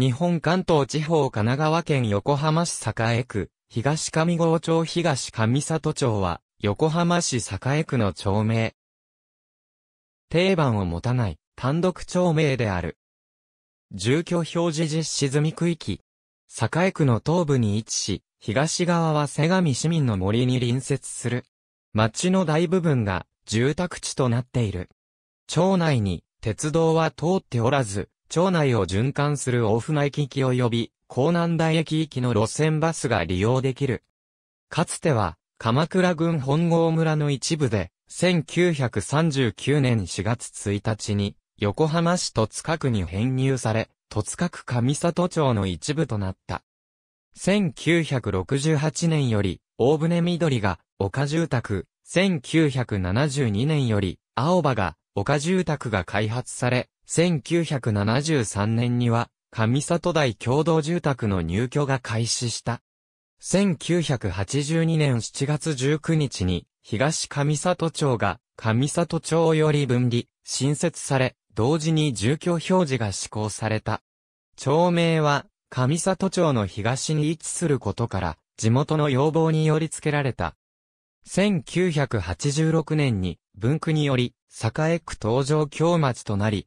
日本関東地方神奈川県横浜市栄区、東上郷町東上里町は、横浜市栄区の町名。定番を持たない、単独町名である。住居表示実施済み区域。栄区の東部に位置し、東側は瀬上市民の森に隣接する。町の大部分が住宅地となっている。町内に鉄道は通っておらず、町内を循環する大船駅行き及び、江南台駅行きの路線バスが利用できる。かつては、鎌倉郡本郷村の一部で、1939年4月1日に、横浜市戸塚区に編入され、戸塚区上里町の一部となった。1968年より、大船緑が、岡住宅、1972年より、青葉が、岡住宅が開発され、1973年には、上里台共同住宅の入居が開始した。1982年7月19日に、東上里町が、上里町より分離、新設され、同時に住居表示が施行された。町名は、上里町の東に位置することから、地元の要望により付けられた。1986年に、文区により、栄区東上京町となり、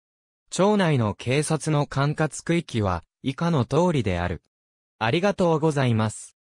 町内の警察の管轄区域は以下の通りである。ありがとうございます。